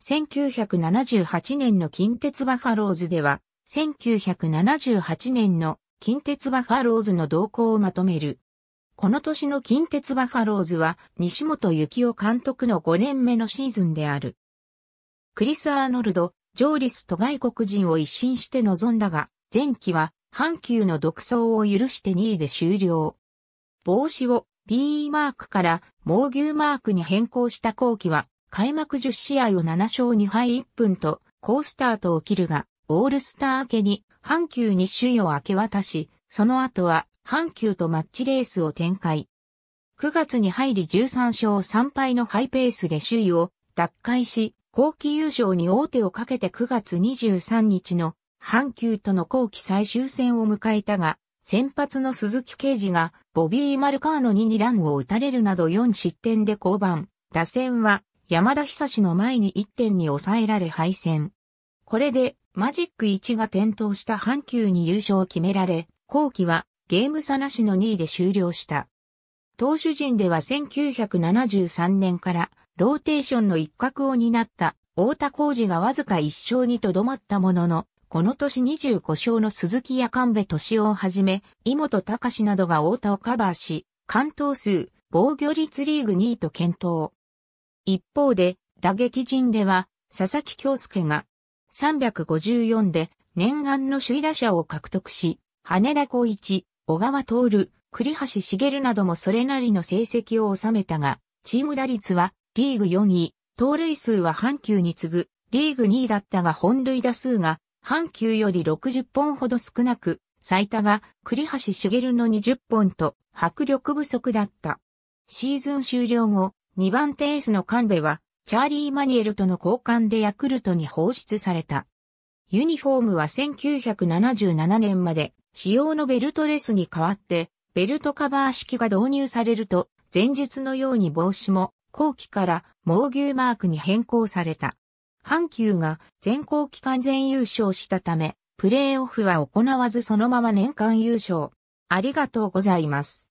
1978年の近鉄バファローズでは、1978年の近鉄バファローズの動向をまとめる。この年の近鉄バファローズは、西本幸雄監督の5年目のシーズンである。クリス・アーノルド、ジョーリスと外国人を一新して臨んだが、前期は、阪急の独走を許して2位で終了。帽子を PE マークから猛牛マークに変更した後期は開幕10試合を7勝2敗1分と、好スタートを切るが、オールスター明けに阪急に首位を明け渡し、その後は阪急とマッチレースを展開。9月に入り13勝3敗のハイペースで首位を奪回し、後期優勝に大手をかけて9月23日の阪急との後期最終戦を迎えたが、先発の鈴木刑事がボビー・マルカーノに2ランを打たれるなど4失点で降板。打線は山田久志の前に1点に抑えられ敗戦。これで、マジック1が点灯した阪急に優勝を決められ、後期はゲーム差なしの2位で終了した。投手陣では1973年からローテーションの一角を担った太田浩二がわずか1勝にとどまったものの、この年25勝の鈴木や神戸敏夫をはじめ、井本隆などが太田をカバーし、関東数、防御率リーグ2位と検討。一方で、打撃陣では、佐々木京介が354で念願の首位打者を獲得し、羽田孝一、小川徹、栗橋茂などもそれなりの成績を収めたが、チーム打率はリーグ4位、盗塁数は阪急に次ぐリーグ2位だったが本塁打数が阪急より60本ほど少なく、最多が栗橋茂の20本と迫力不足だった。シーズン終了後、2番手エースの神戸は、チャーリー・マニエルとの交換でヤクルトに放出された。ユニフォームは1977年まで、使用のベルトレスに代わって、ベルトカバー式が導入されると、前述のように帽子も、後期から猛牛マークに変更された。阪急が全校期間全優勝したため、プレーオフは行わずそのまま年間優勝。ありがとうございます。